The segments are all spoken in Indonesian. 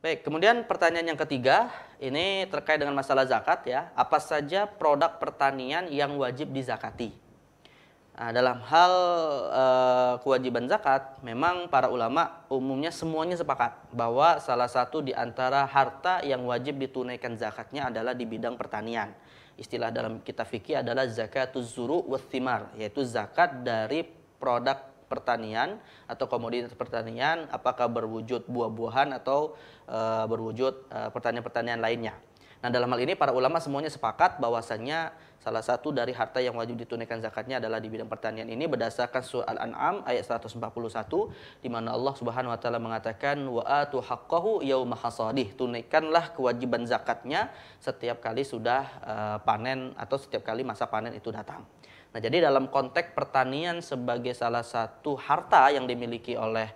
Baik, kemudian pertanyaan yang ketiga, ini terkait dengan masalah zakat ya. Apa saja produk pertanian yang wajib dizakati? Nah, dalam hal e, kewajiban zakat, memang para ulama umumnya semuanya sepakat bahwa salah satu di antara harta yang wajib ditunaikan zakatnya adalah di bidang pertanian. Istilah dalam kitab fikih adalah zakatuz zuru' was yaitu zakat dari produk pertanian atau komoditas pertanian, apakah berwujud buah-buahan atau e, berwujud eh, pertanian-pertanian lainnya. Nah dalam hal ini para ulama semuanya sepakat bahwasannya salah satu dari harta yang wajib ditunaikan zakatnya adalah di bidang pertanian ini berdasarkan surah Al-An'am ayat 141 di mana Allah Subhanahu wa taala mengatakan wa atu haqqahu yauma hasadih tunaikanlah kewajiban zakatnya setiap kali sudah uh, panen atau setiap kali masa panen itu datang. Nah, jadi dalam konteks pertanian sebagai salah satu harta yang dimiliki oleh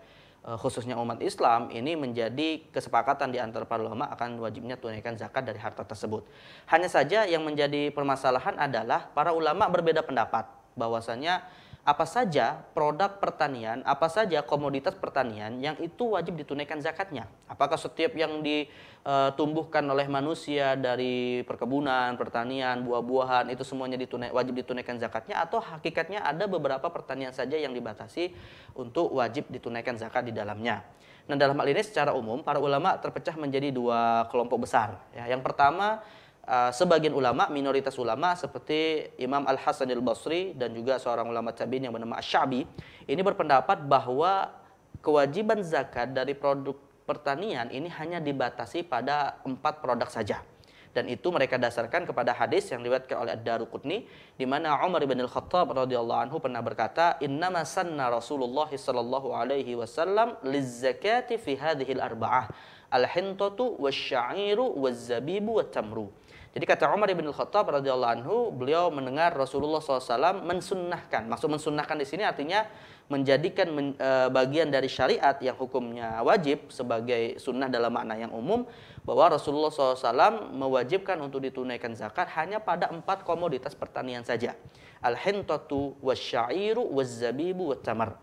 eh, khususnya umat Islam ini menjadi kesepakatan di antara para ulama akan wajibnya tunaikan zakat dari harta tersebut. Hanya saja yang menjadi permasalahan adalah para ulama berbeda pendapat bahwasanya apa saja produk pertanian, apa saja komoditas pertanian yang itu wajib ditunaikan zakatnya. Apakah setiap yang ditumbuhkan eh, oleh manusia dari perkebunan, pertanian, buah-buahan itu semuanya ditunai, wajib ditunaikan zakatnya atau hakikatnya ada beberapa pertanian saja yang dibatasi untuk wajib ditunaikan zakat di dalamnya. Nah dalam hal ini secara umum para ulama terpecah menjadi dua kelompok besar. Ya, yang pertama Ah, sebagian ulama, minoritas ulama seperti Imam Al Hasan Al Basri dan juga seorang ulama tabiin yang bernama Ash-Shabi ini berpendapat bahwa kewajiban zakat dari produk pertanian ini hanya dibatasi pada empat produk saja. Dan itu mereka dasarkan kepada hadis yang diriwayatkan oleh Ad-Daruqutni di mana Umar bin Al-Khattab radhiyallahu anhu pernah berkata, "Innama sanna Rasulullah sallallahu alaihi wasallam fi hadhihi al-arba'ah." al-hintatu wasyairu wazabibu watamru. Jadi kata Umar bin Khattab radhiyallahu anhu, beliau mendengar Rasulullah SAW mensunnahkan. Maksud mensunnahkan di sini artinya menjadikan men, e, bagian dari syariat yang hukumnya wajib sebagai sunnah dalam makna yang umum bahwa Rasulullah SAW mewajibkan untuk ditunaikan zakat hanya pada empat komoditas pertanian saja. Al-hintatu wasyairu wazabibu watamar.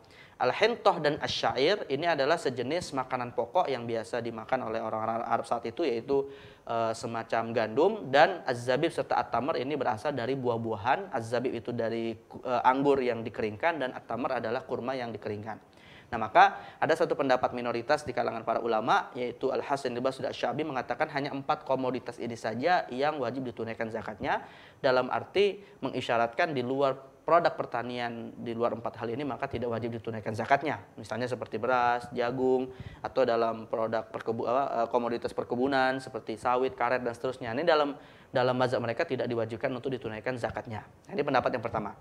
Al-hintoh dan asyair ini adalah sejenis makanan pokok yang biasa dimakan oleh orang-orang Arab saat itu yaitu e, semacam gandum dan az serta atamer ini berasal dari buah-buahan. az itu dari e, anggur yang dikeringkan dan at adalah kurma yang dikeringkan. Nah maka ada satu pendapat minoritas di kalangan para ulama yaitu Al Hasan Ibn Basri Asyabi mengatakan hanya empat komoditas ini saja yang wajib ditunaikan zakatnya dalam arti mengisyaratkan di luar produk pertanian di luar empat hal ini maka tidak wajib ditunaikan zakatnya. Misalnya seperti beras, jagung, atau dalam produk perkebu eh, komoditas perkebunan seperti sawit, karet dan seterusnya. Ini dalam dalam mazhab mereka tidak diwajibkan untuk ditunaikan zakatnya. Nah, ini pendapat yang pertama.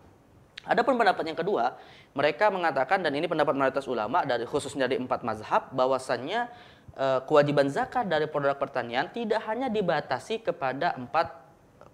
Adapun pendapat yang kedua, mereka mengatakan dan ini pendapat mayoritas ulama dari khususnya dari empat mazhab bahwasannya eh, kewajiban zakat dari produk pertanian tidak hanya dibatasi kepada empat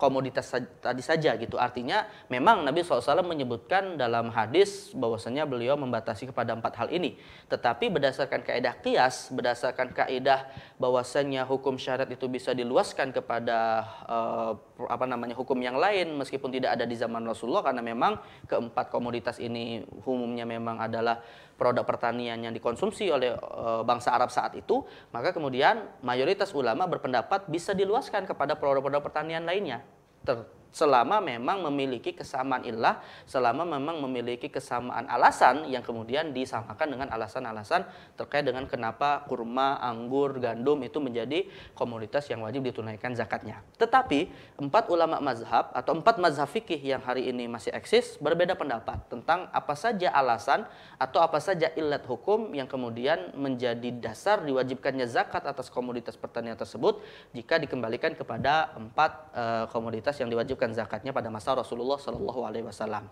komoditas tadi saja gitu. Artinya memang Nabi SAW menyebutkan dalam hadis bahwasanya beliau membatasi kepada empat hal ini. Tetapi berdasarkan kaidah kias, berdasarkan kaidah bahwasanya hukum syariat itu bisa diluaskan kepada uh, apa namanya hukum yang lain meskipun tidak ada di zaman Rasulullah karena memang keempat komoditas ini umumnya memang adalah produk pertanian yang dikonsumsi oleh e, bangsa Arab saat itu maka kemudian mayoritas ulama berpendapat bisa diluaskan kepada produk-produk pertanian lainnya ter selama memang memiliki kesamaan ilah, selama memang memiliki kesamaan alasan yang kemudian disamakan dengan alasan-alasan terkait dengan kenapa kurma, anggur, gandum itu menjadi komoditas yang wajib ditunaikan zakatnya. Tetapi empat ulama mazhab atau empat mazhab fikih yang hari ini masih eksis berbeda pendapat tentang apa saja alasan atau apa saja ilat hukum yang kemudian menjadi dasar diwajibkannya zakat atas komoditas pertanian tersebut jika dikembalikan kepada empat e, komoditas yang diwajibkan zakatnya pada masa Rasulullah Shallallahu Alaihi Wasallam.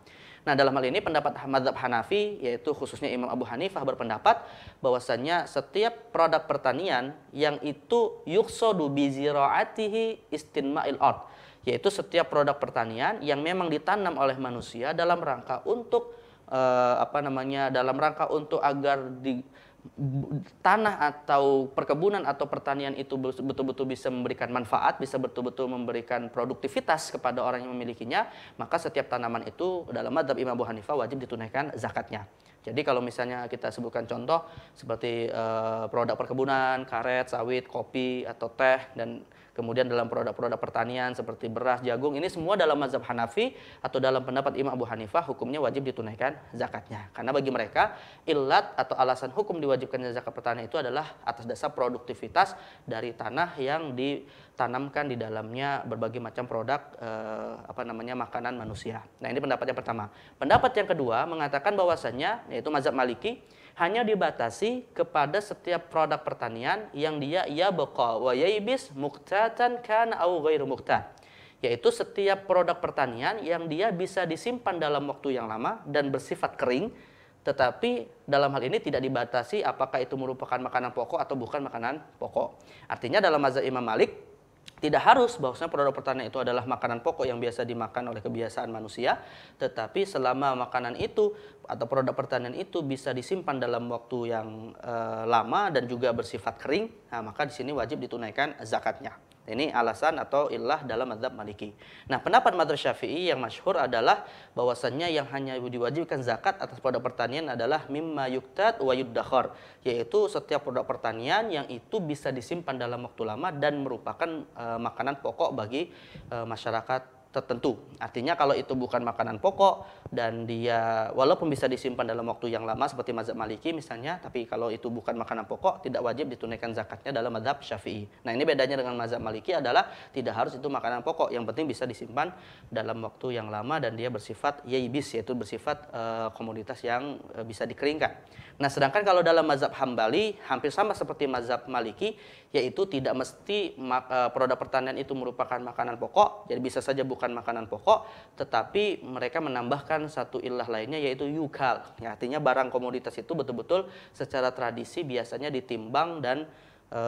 Nah dalam hal ini pendapat Madhab Hanafi yaitu khususnya Imam Abu Hanifah berpendapat bahwasannya setiap produk pertanian yang itu yuksodu biziraatihi istinma'il ort yaitu setiap produk pertanian yang memang ditanam oleh manusia dalam rangka untuk eh, apa namanya dalam rangka untuk agar di tanah atau perkebunan atau pertanian itu betul-betul bisa memberikan manfaat, bisa betul-betul memberikan produktivitas kepada orang yang memilikinya, maka setiap tanaman itu dalam madhab Imam Abu Hanifah wajib ditunaikan zakatnya. Jadi kalau misalnya kita sebutkan contoh seperti uh, produk perkebunan, karet, sawit, kopi atau teh dan kemudian dalam produk-produk pertanian seperti beras, jagung ini semua dalam mazhab Hanafi atau dalam pendapat Imam Abu Hanifah hukumnya wajib ditunaikan zakatnya. Karena bagi mereka ilat atau alasan hukum diwajibkannya zakat pertanian itu adalah atas dasar produktivitas dari tanah yang ditanamkan di dalamnya berbagai macam produk eh, apa namanya makanan manusia. Nah, ini pendapat yang pertama. Pendapat yang kedua mengatakan bahwasannya yaitu mazhab Maliki hanya dibatasi kepada setiap produk pertanian yang dia ia beko wa yaibis muktatan kan au ghairu yaitu setiap produk pertanian yang dia bisa disimpan dalam waktu yang lama dan bersifat kering tetapi dalam hal ini tidak dibatasi apakah itu merupakan makanan pokok atau bukan makanan pokok artinya dalam mazhab Imam Malik tidak harus bahwasanya produk pertanian itu adalah makanan pokok yang biasa dimakan oleh kebiasaan manusia, tetapi selama makanan itu atau produk pertanian itu bisa disimpan dalam waktu yang e, lama dan juga bersifat kering, nah, maka di sini wajib ditunaikan zakatnya. Ini alasan atau ilah dalam madhab maliki. Nah, pendapat madhab syafi'i yang masyhur adalah bahwasannya yang hanya diwajibkan zakat atas produk pertanian adalah mimma yuktat wa yuddakhor. yaitu setiap produk pertanian yang itu bisa disimpan dalam waktu lama dan merupakan e, makanan pokok bagi e, masyarakat tertentu. Artinya kalau itu bukan makanan pokok dan dia walaupun bisa disimpan dalam waktu yang lama seperti mazhab Maliki misalnya, tapi kalau itu bukan makanan pokok tidak wajib ditunaikan zakatnya dalam mazhab Syafi'i. Nah, ini bedanya dengan mazhab Maliki adalah tidak harus itu makanan pokok, yang penting bisa disimpan dalam waktu yang lama dan dia bersifat yaibis yaitu bersifat e, eh, komoditas yang e, bisa dikeringkan. Nah, sedangkan kalau dalam mazhab Hambali hampir sama seperti mazhab Maliki yaitu tidak mesti eh, produk pertanian itu merupakan makanan pokok, jadi bisa saja bukan bukan makanan pokok, tetapi mereka menambahkan satu ilah lainnya yaitu yukal. Ya, artinya barang komoditas itu betul-betul secara tradisi biasanya ditimbang dan e,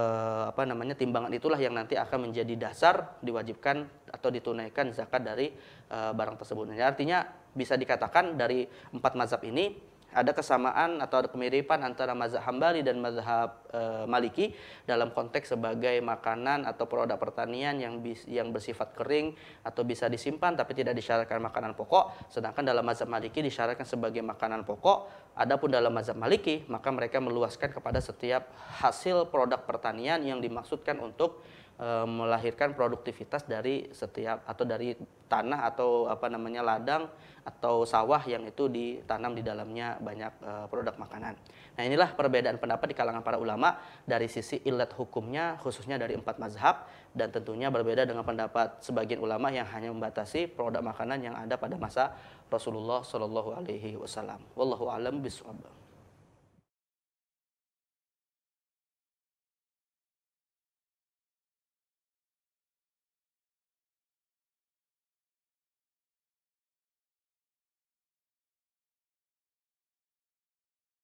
apa namanya timbangan itulah yang nanti akan menjadi dasar diwajibkan atau ditunaikan zakat dari e, barang tersebut. Jadi artinya bisa dikatakan dari empat mazhab ini ada kesamaan atau ada kemiripan antara mazhab Hambali dan mazhab e, Maliki dalam konteks sebagai makanan atau produk pertanian yang bis, yang bersifat kering atau bisa disimpan tapi tidak disyaratkan makanan pokok, sedangkan dalam mazhab Maliki disyaratkan sebagai makanan pokok. Adapun dalam mazhab Maliki, maka mereka meluaskan kepada setiap hasil produk pertanian yang dimaksudkan untuk e, melahirkan produktivitas dari setiap atau dari tanah atau apa namanya ladang atau sawah yang itu ditanam di dalamnya banyak e, produk makanan. Nah inilah perbedaan pendapat di kalangan para ulama dari sisi ilat hukumnya khususnya dari empat mazhab dan tentunya berbeda dengan pendapat sebagian ulama yang hanya membatasi produk makanan yang ada pada masa Rasulullah Shallallahu Alaihi Wasallam. Wallahu a'lam bishawab.